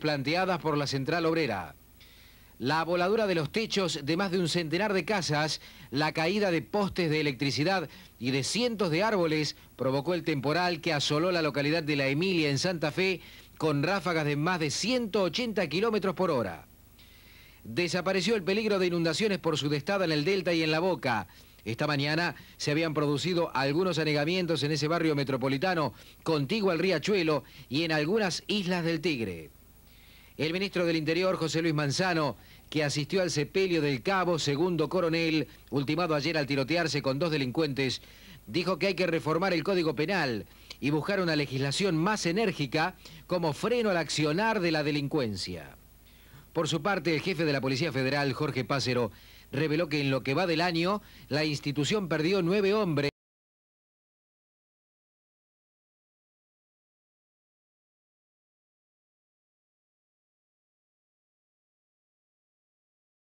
planteadas por la central obrera. La voladura de los techos de más de un centenar de casas, la caída de postes de electricidad y de cientos de árboles provocó el temporal que asoló la localidad de La Emilia en Santa Fe con ráfagas de más de 180 kilómetros por hora. Desapareció el peligro de inundaciones por sudestada en el Delta y en La Boca. Esta mañana se habían producido algunos anegamientos en ese barrio metropolitano contiguo al riachuelo y en algunas islas del Tigre. El ministro del Interior, José Luis Manzano, que asistió al sepelio del cabo segundo coronel, ultimado ayer al tirotearse con dos delincuentes, dijo que hay que reformar el Código Penal y buscar una legislación más enérgica como freno al accionar de la delincuencia. Por su parte, el jefe de la Policía Federal, Jorge Pácero, reveló que en lo que va del año, la institución perdió nueve hombres.